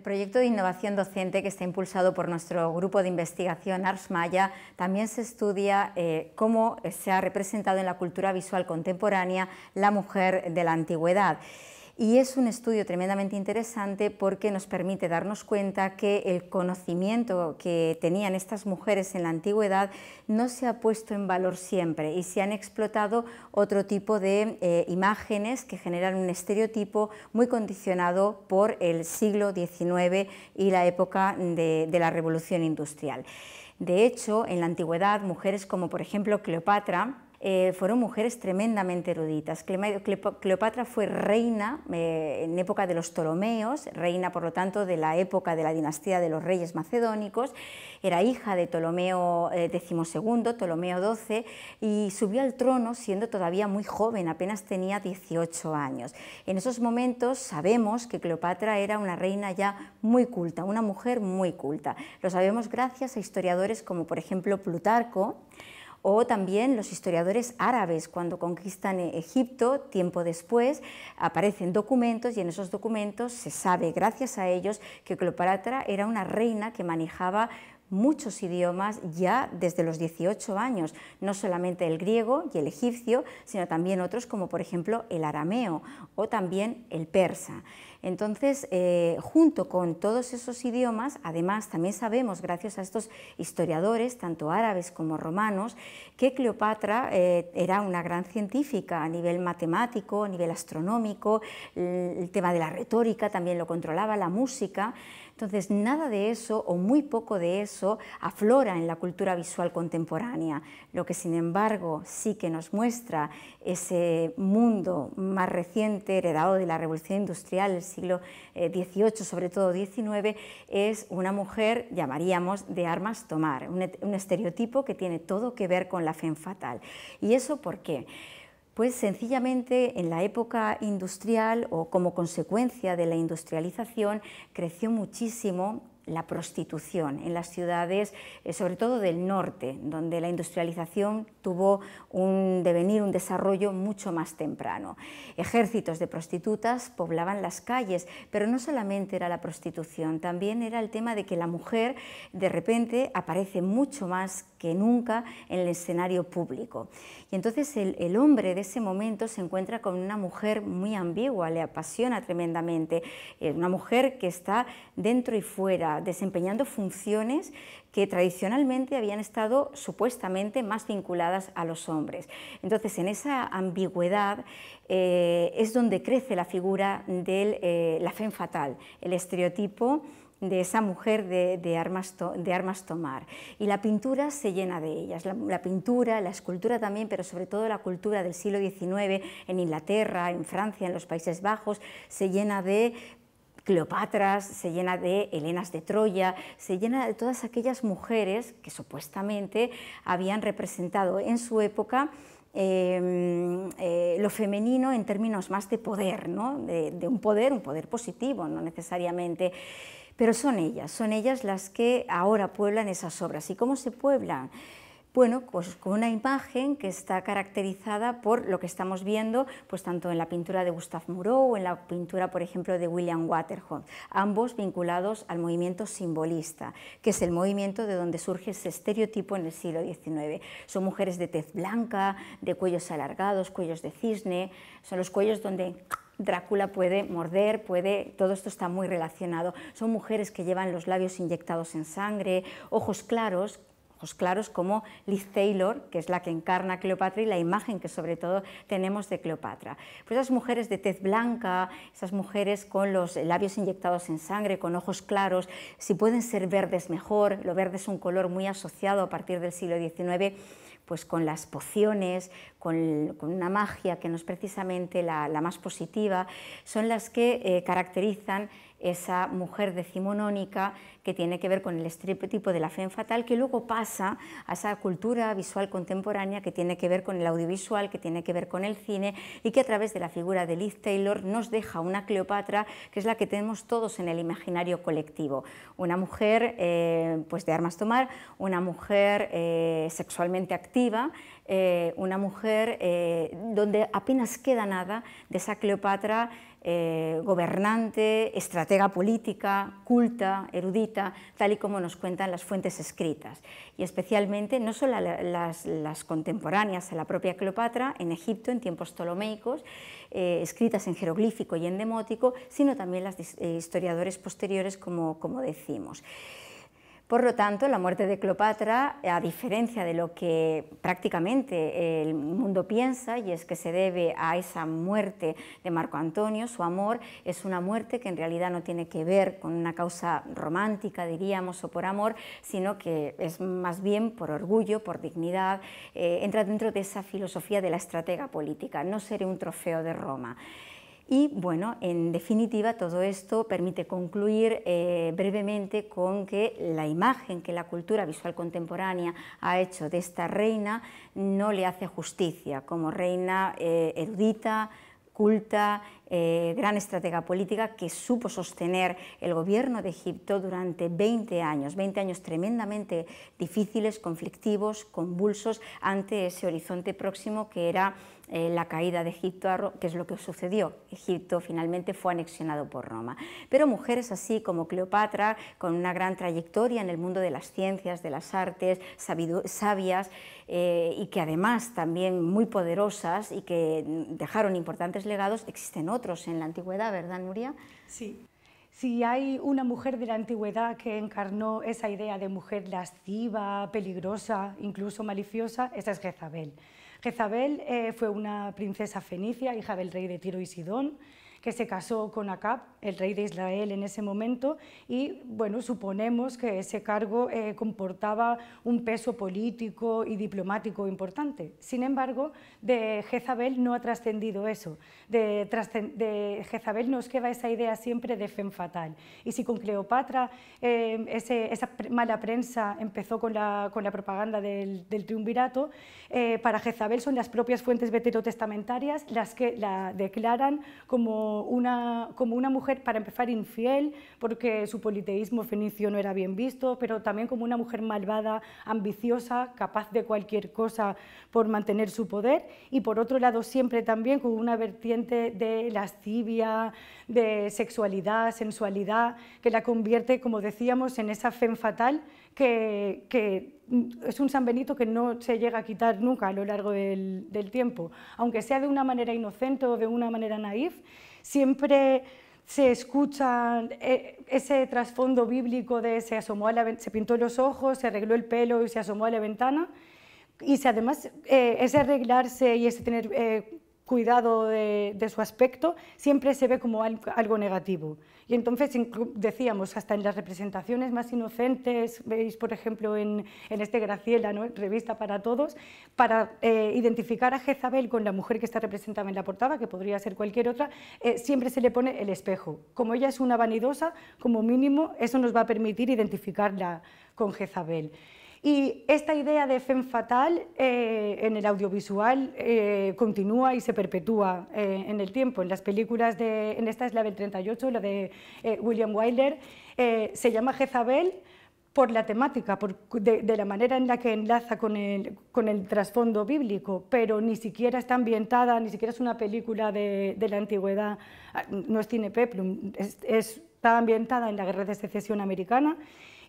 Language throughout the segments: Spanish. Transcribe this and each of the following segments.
El proyecto de innovación docente que está impulsado por nuestro grupo de investigación Ars Maya también se estudia eh, cómo se ha representado en la cultura visual contemporánea la mujer de la antigüedad y es un estudio tremendamente interesante porque nos permite darnos cuenta que el conocimiento que tenían estas mujeres en la antigüedad no se ha puesto en valor siempre y se han explotado otro tipo de eh, imágenes que generan un estereotipo muy condicionado por el siglo XIX y la época de la revolución industrial. De hecho, en la antigüedad, mujeres como por ejemplo Cleopatra, eh, fueron mujeres tremendamente eruditas. Cleopatra fue reina eh, en época de los Ptolomeos, reina por lo tanto de la época de la dinastía de los reyes macedónicos, era hija de Ptolomeo XII, eh, Ptolomeo XII, y subió al trono siendo todavía muy joven, apenas tenía 18 años. En esos momentos sabemos que Cleopatra era una reina ya muy culta, una mujer muy culta. Lo sabemos gracias a historiadores como por ejemplo Plutarco, o también los historiadores árabes cuando conquistan eh, Egipto, tiempo después aparecen documentos y en esos documentos se sabe, gracias a ellos, que Cleopatra era una reina que manejaba muchos idiomas ya desde los 18 años, no solamente el griego y el egipcio, sino también otros como por ejemplo el arameo o también el persa. Entonces, eh, junto con todos esos idiomas, además también sabemos, gracias a estos historiadores, tanto árabes como romanos, que Cleopatra eh, era una gran científica a nivel matemático, a nivel astronómico, el tema de la retórica también lo controlaba, la música. Entonces, nada de eso o muy poco de eso aflora en la cultura visual contemporánea. Lo que, sin embargo, sí que nos muestra ese mundo más reciente, heredado de la Revolución Industrial, siglo XVIII, eh, sobre todo XIX, es una mujer, llamaríamos, de armas tomar, un, estereotipo que tiene todo que ver con la fe fatal. ¿Y eso por qué? Pues sencillamente en la época industrial o como consecuencia de la industrialización creció muchísimo la prostitución en las ciudades, eh, sobre todo del norte, donde la industrialización tuvo un devenir, un desarrollo mucho más temprano. Ejércitos de prostitutas poblaban las calles, pero no solamente era la prostitución, también era el tema de que la mujer de repente aparece mucho más que nunca en el escenario público. Y entonces el, el hombre de ese momento se encuentra con una mujer muy ambigua, le apasiona tremendamente, eh, una mujer que está dentro y fuera desempeñando funciones que tradicionalmente habían estado supuestamente más vinculadas a los hombres. Entonces, en esa ambigüedad eh, es donde crece la figura de eh, la femme fatal, el estereotipo de esa mujer de, armas de, armas tomar. Y la pintura se llena de ellas, la, la, pintura, la escultura también, pero sobre todo la cultura del siglo XIX en Inglaterra, en Francia, en los Países Bajos, se llena de Cleopatra se llena de Helenas de Troya, se llena de todas aquellas mujeres que supuestamente habían representado en su época em, eh, lo femenino en términos más de poder, ¿no? de, de un poder, un poder positivo, no necesariamente. Pero son ellas, son ellas las que ahora pueblan esas obras. ¿Y cómo se pueblan? Bueno, pues con una imagen que está caracterizada por lo que estamos viendo, pues tanto en la pintura de Gustave Moreau o en la pintura, por ejemplo, de William Waterhouse, ambos vinculados al movimiento simbolista, que es el movimiento de donde surge ese estereotipo en el siglo XIX. Son mujeres de tez blanca, de cuellos alargados, cuellos de cisne, son los cuellos donde Drácula puede morder, puede, todo esto está muy relacionado. Son mujeres que llevan los labios inyectados en sangre, ojos claros, claros como Liz Taylor, que es la que encarna Cleopatra y la imagen que sobre todo tenemos de Cleopatra. Pues esas mujeres de tez blanca, esas mujeres con los labios inyectados en sangre, con ojos claros, si pueden ser verdes mejor, lo verde es un color muy asociado a partir del siglo XIX pues con las pociones, con, una magia que no es precisamente la, más positiva, son las que eh, caracterizan esa mujer decimonónica que tiene que ver con el estereotipo de la fe fatal, que luego pasa a esa cultura visual contemporánea que tiene que ver con el audiovisual, que tiene que ver con el cine y que a través de la figura de Liz Taylor nos deja una Cleopatra que es la que tenemos todos en el imaginario colectivo. Una mujer eh, pues de armas tomar, una mujer eh, sexualmente activa, eh, una mujer donde apenas queda nada de esa Cleopatra eh, gobernante, estratega política, culta, erudita, tal y como nos cuentan las fuentes escritas. Y especialmente, no solo las, contemporáneas a la propia Cleopatra, en Egipto, en tiempos ptolomeicos, eh, escritas en jeroglífico y en demótico, sino también las eh, historiadores posteriores, como decimos. Por lo tanto, la muerte de Cleopatra, a diferencia de lo que prácticamente el mundo piensa, y es que se debe a esa muerte de Marco Antonio, su amor, es una muerte que en realidad no tiene que ver con una causa romántica, diríamos, o por amor, sino que es más bien por orgullo, por dignidad, eh, entra dentro de esa filosofía de la estratega política, no seré un trofeo de Roma. Y bueno, en definitiva, todo esto permite concluir eh, brevemente con que la imagen que la cultura visual contemporánea ha hecho de esta reina no le hace justicia como reina eh, erudita, culta eh, gran estratega política que supo sostener el gobierno de Egipto durante 20 años, 20 años tremendamente difíciles, conflictivos, convulsos, ante ese horizonte próximo que era eh, la caída de Egipto, que es lo que sucedió. Egipto finalmente fue anexionado por Roma. Pero mujeres así como Cleopatra, con una gran trayectoria en el mundo de las ciencias, de las artes, sabias eh, y que además también muy poderosas y que dejaron importantes legados, existen otras en la antigüedad, ¿verdad, Nuria? Sí. Si hay una mujer de la antigüedad que encarnó esa idea de mujer lasciva, peligrosa, incluso maliciosa, esa es Jezabel. Jezabel eh, fue una princesa fenicia, hija del rey de Tiro y Sidón que se casó con Acab, el rey de Israel en ese momento, y bueno, suponemos que ese cargo eh, comportaba un peso político y diplomático importante. Sin embargo, de Jezabel no ha trascendido eso. De, de, Jezabel nos queda esa idea siempre de fem fatal. Y si con Cleopatra eh, esa mala prensa empezó con la, con la propaganda del, triunvirato, eh, para Jezabel son las propias fuentes veterotestamentarias las que la declaran como como una, mujer, para empezar, infiel, porque su politeísmo fenicio no era bien visto, pero también como una mujer malvada, ambiciosa, capaz de cualquier cosa por mantener su poder, y por otro lado siempre también con una vertiente de lascivia, de sexualidad, sensualidad, que la convierte, como decíamos, en esa fe fatal que, es un San Benito que no se llega a quitar nunca a lo largo del, tiempo. Aunque sea de una manera inocente o de una manera naif, siempre se escucha eh, ese trasfondo bíblico de se asomó a la, se pintó los ojos, se arregló el pelo y se asomó a la ventana. Y si además eh, ese arreglarse y ese tener eh, cuidado de, su aspecto, siempre se ve como algo negativo. Y entonces decíamos, hasta en las representaciones más inocentes, veis por ejemplo en, este Graciela, revista para todos, para eh, identificar a Jezabel con la mujer que está representada en la portada, que podría ser cualquier otra, eh, siempre se le pone el espejo. Como ella es una vanidosa, como mínimo eso nos va a permitir identificarla con Jezabel. Y esta idea de FEM fatal eh, en el audiovisual eh, continúa y se perpetúa eh, en el tiempo. En las películas de, en esta es la del 38, la de William Wyler, se llama Jezabel por la temática, por, de, la manera en la que enlaza con el, con el trasfondo bíblico, pero ni siquiera está ambientada, ni siquiera es una película de, de la antigüedad, ah, no es cine peplum, es, está ambientada en la Guerra de Secesión Americana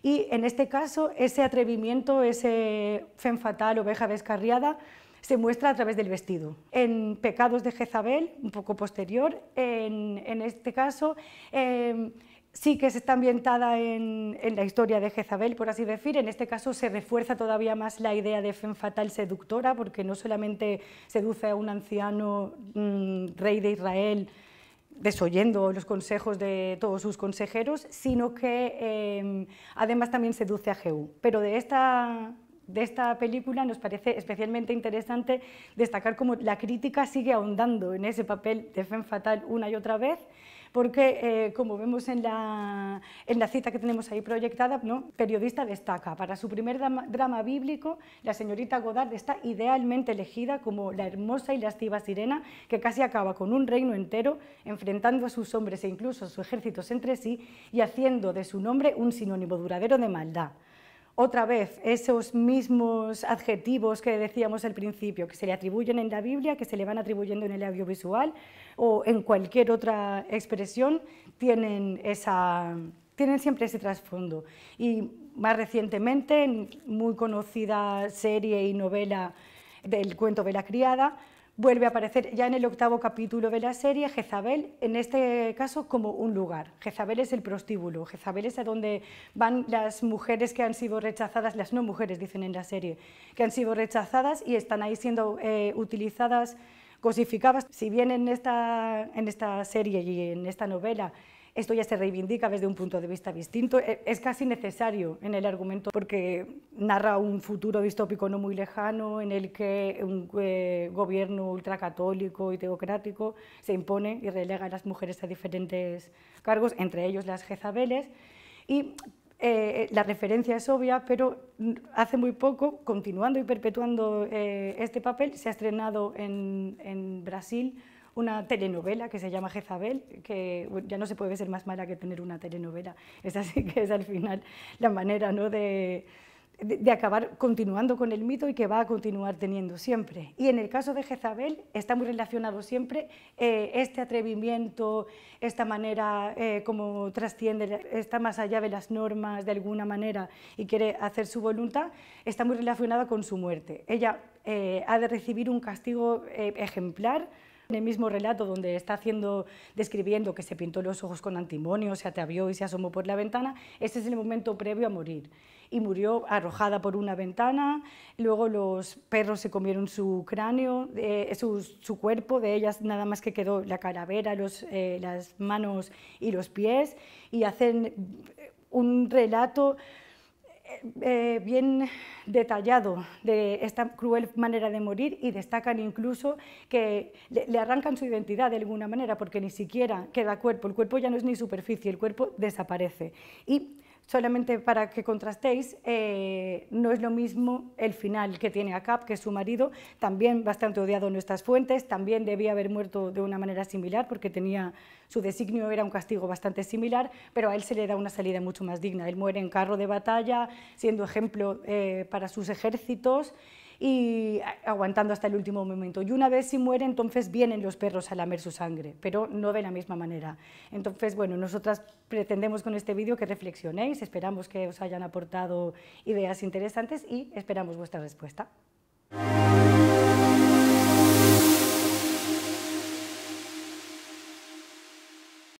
y en este caso, ese atrevimiento, ese fen fatal, oveja descarriada, se muestra a través del vestido. En Pecados de Jezabel, un poco posterior, en, este caso, em, sí que se está ambientada en, la historia de Jezabel, por así decir. En este caso se refuerza todavía más la idea de fen fatal seductora, porque no solamente seduce a un anciano mm, rey de Israel, desoyendo los consejos de todos sus consejeros, sino que em, además también seduce a Jehú. Pero de esta, de esta película nos parece especialmente interesante destacar cómo la crítica sigue ahondando en ese papel de Femme Fatal una y otra vez porque eh, como vemos en la, cita que tenemos ahí proyectada, ¿no? periodista destaca, para su primer drama, bíblico, la señorita Godard está idealmente elegida como la hermosa y lastiva sirena que casi acaba con un reino entero, enfrentando a sus hombres e incluso a sus ejércitos entre sí y haciendo de su nombre un sinónimo duradero de maldad otra vez esos mismos adjetivos que decíamos al principio, que se le atribuyen en la Biblia, que se le van atribuyendo en el audiovisual o en cualquier otra expresión, tienen, siempre ese trasfondo. Y más recientemente, en muy conocida serie y novela del cuento de la criada, vuelve a aparecer ya en el octavo capítulo de la serie Jezabel, en este caso como un lugar. Jezabel es el prostíbulo, Jezabel es a donde van las mujeres que han sido rechazadas, las no mujeres dicen en la serie, que han sido rechazadas y están ahí siendo eh, utilizadas, cosificadas. Si bien en esta, en esta serie y en esta novela esto ya se reivindica desde un punto de vista distinto. E, es casi necesario en el argumento porque narra un futuro distópico no muy lejano en el que un eh, gobierno ultracatólico y teocrático se impone y relega a las mujeres a diferentes cargos, entre ellos las jezabeles. Y eh, la referencia es obvia, pero hace muy poco, continuando y perpetuando eh, este papel, se ha estrenado en Brasil una telenovela que se llama Jezabel, que ya no se puede ser más mala que tener una telenovela. Es así que es al final la manera ¿no? de, acabar continuando con el mito y que va a continuar teniendo siempre. Y en el caso de Jezabel está muy relacionado siempre eh, este atrevimiento, esta manera eh, como trasciende, está más allá de las normas de alguna manera y quiere hacer su voluntad, está muy relacionada con su muerte. Ella eh, ha de recibir un castigo ejemplar en el mismo relato donde está haciendo, describiendo que se pintó los ojos con antimonio, se atavió y se asomó por la ventana, ese es el momento previo a morir. Y murió arrojada por una ventana, luego los perros se comieron su cráneo, eh, su, su, cuerpo, de ellas nada más que quedó la calavera, los, eh, las manos y los pies, y hacen un relato eh, eh, bien detallado de esta cruel manera de morir y destacan incluso que le, arrancan su identidad de alguna manera porque ni siquiera queda cuerpo, el cuerpo ya no es ni superficie, el cuerpo desaparece. Y solamente para que contrastéis, eh, no es lo mismo el final que tiene Acap, que su marido, también bastante odiado en nuestras fuentes, también debía haber muerto de una manera similar, porque tenía, su designio era un castigo bastante similar, pero a él se le da una salida mucho más digna. Él muere en carro de batalla, siendo ejemplo eh, para sus ejércitos, y aguantando hasta el último momento. Y una vez si muere, entonces vienen los perros a lamer su sangre, pero no de la misma manera. Entonces, bueno, nosotras pretendemos con este vídeo que reflexionéis, esperamos que os hayan aportado ideas interesantes y esperamos vuestra respuesta.